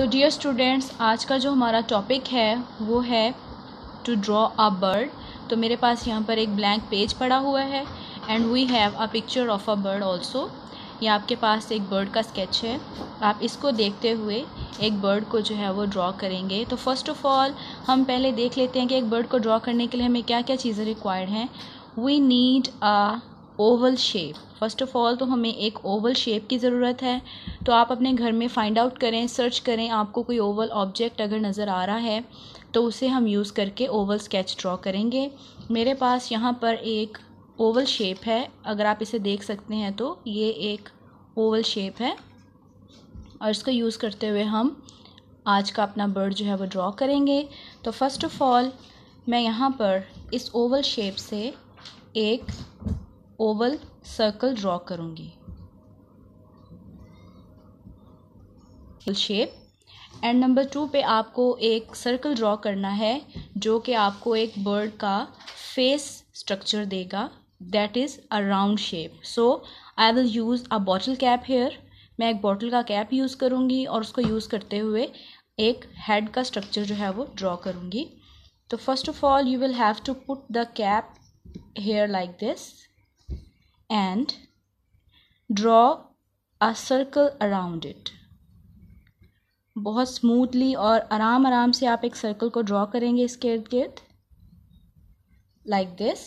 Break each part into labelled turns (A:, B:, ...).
A: तो dear students आज का जो हमारा टॉपिक है वो है टू ड्रॉ अ बर्ड तो मेरे पास यहाँ पर एक ब्लैंक पेज पड़ा हुआ है and we have a picture of a bird also ये आपके पास एक बर्ड का स्केच है आप इसको देखते हुए एक बर्ड को जो है वो ड्रॉ करेंगे तो फर्स्ट ऑफ ऑल हम पहले देख लेते हैं कि एक बर्ड को ड्रॉ करने के लिए हमें क्या क्या चीज़ें रिक्वायर्ड हैं we need a oval shape first of all तो हमें एक ओवल शेप की ज़रूरत है तो आप अपने घर में फ़ाइंड आउट करें सर्च करें आपको कोई ओवल ऑब्जेक्ट अगर नज़र आ रहा है तो उसे हम यूज़ करके ओवल स्केच ड्रॉ करेंगे मेरे पास यहाँ पर एक ओवल शेप है अगर आप इसे देख सकते हैं तो ये एक ओवल शेप है और इसका यूज़ करते हुए हम आज का अपना बर्ड जो है वो ड्रॉ करेंगे तो फ़र्स्ट ऑफ़ ऑल मैं यहाँ पर इस ओवल शेप से एक ओवल सर्कल ड्रॉ करूँगी शेप एंड नंबर टू पे आपको एक सर्कल ड्रॉ करना है जो कि आपको एक बर्ड का फेस स्ट्रक्चर देगा that is a round shape so I will use a bottle cap here मैं एक बॉटल का कैप यूज़ करूँगी और उसको यूज़ करते हुए एक हेड का स्ट्रक्चर जो है वो ड्रॉ करूँगी तो first of all you will have to put the cap here like this and draw a circle around it बहुत स्मूथली और आराम आराम से आप एक सर्कल को ड्रॉ करेंगे इसके इर्द गिर्द लाइक दिस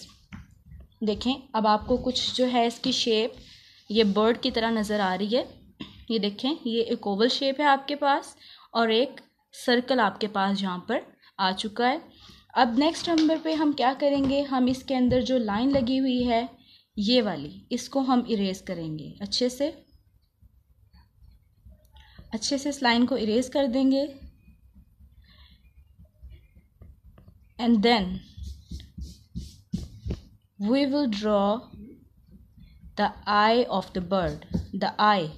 A: देखें अब आपको कुछ जो है इसकी शेप ये बर्ड की तरह नज़र आ रही है ये देखें ये एक ओवल शेप है आपके पास और एक सर्कल आपके पास जहाँ पर आ चुका है अब नेक्स्ट नंबर पे हम क्या करेंगे हम इसके अंदर जो लाइन लगी हुई है ये वाली इसको हम इरेज करेंगे अच्छे से अच्छे से इस लाइन को इरेज कर देंगे and then we will draw the eye of the bird the eye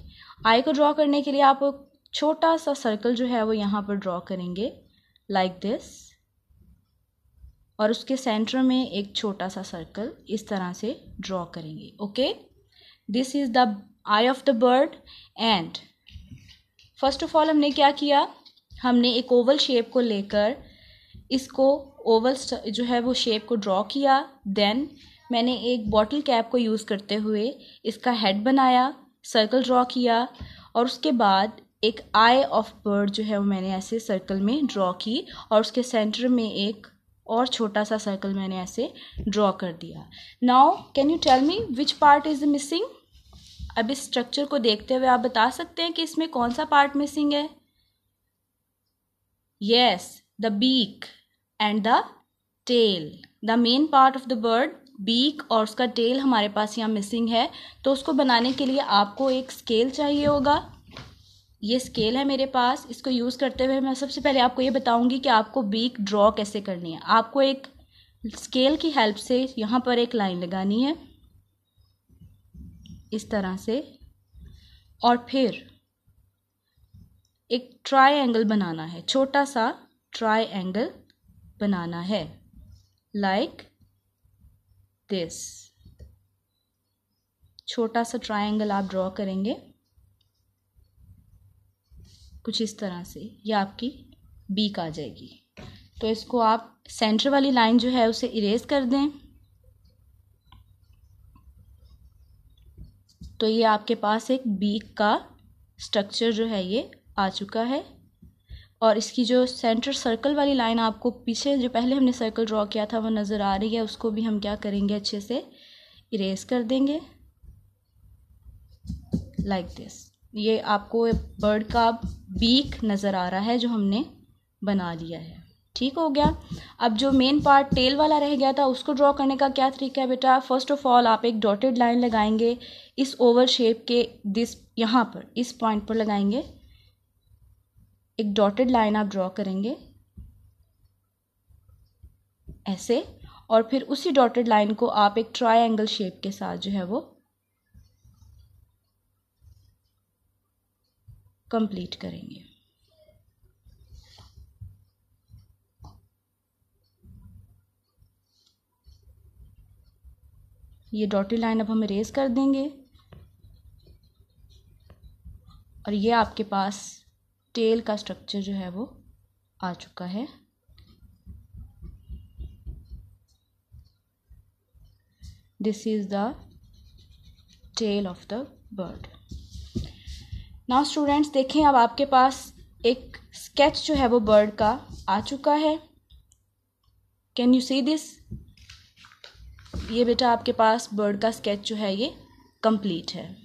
A: eye को ड्रॉ करने के लिए आप छोटा सा सर्कल जो है वो यहाँ पर ड्रॉ करेंगे like दिस और उसके सेंटर में एक छोटा सा सर्कल इस तरह से ड्रॉ करेंगे okay this is the eye of the bird and first of all हमने क्या किया हमने एक ओवल शेप को लेकर इसको ओवल जो है वो शेप को ड्रॉ किया देन मैंने एक बॉटल कैप को यूज़ करते हुए इसका हेड बनाया सर्कल ड्रॉ किया और उसके बाद एक आई ऑफ बर्ड जो है वो मैंने ऐसे सर्कल में ड्रॉ की और उसके सेंटर में एक और छोटा सा सर्कल मैंने ऐसे ड्रॉ कर दिया now can you tell me which part is missing अब इस स्ट्रक्चर को देखते हुए आप बता सकते हैं कि इसमें कौन सा पार्ट मिसिंग है yes the beak and the tail the main part of the bird beak और उसका टेल हमारे पास यहाँ मिसिंग है तो उसको बनाने के लिए आपको एक स्केल चाहिए होगा ये स्केल है मेरे पास इसको यूज़ करते हुए मैं सबसे पहले आपको ये बताऊंगी कि आपको बीक ड्रॉ कैसे करनी है आपको एक स्केल की हेल्प से यहाँ पर एक लाइन लगानी है इस तरह से और फिर एक ट्राई एंगल बनाना है छोटा सा ट्राई एंगल बनाना है लाइक दिस छोटा सा ट्राइंगल आप ड्रॉ करेंगे कुछ इस तरह से ये आपकी बीक आ जाएगी तो इसको आप सेंटर वाली लाइन जो है उसे इरेज कर दें तो ये आपके पास एक बीक का स्ट्रक्चर जो है ये आ चुका है और इसकी जो सेंटर सर्कल वाली लाइन आपको पीछे जो पहले हमने सर्कल ड्रॉ किया था वो नज़र आ रही है उसको भी हम क्या करेंगे अच्छे से इरेज कर देंगे लाइक like दिस ये आपको बर्ड का बीक नज़र आ रहा है जो हमने बना लिया है ठीक हो गया अब जो मेन पार्ट टेल वाला रह गया था उसको ड्रॉ करने का क्या तरीका है बेटा फर्स्ट ऑफ ऑल आप एक डॉटेड लाइन लगाएंगे इस ओवल शेप के दिस यहाँ पर इस पॉइंट पर लगाएंगे एक डॉटेड लाइन आप ड्रॉ करेंगे ऐसे और फिर उसी डॉटेड लाइन को आप एक ट्रायंगल शेप के साथ जो है वो कंप्लीट करेंगे ये डॉटेड लाइन अब हम इरेज कर देंगे और ये आपके पास टेल का स्ट्रक्चर जो है वो आ चुका है this is the tail of the bird now students देखें अब आपके पास एक स्केच जो है वो बर्ड का आ चुका है कैन यू सी दिस ये बेटा आपके पास बर्ड का स्केच जो है ये कंप्लीट है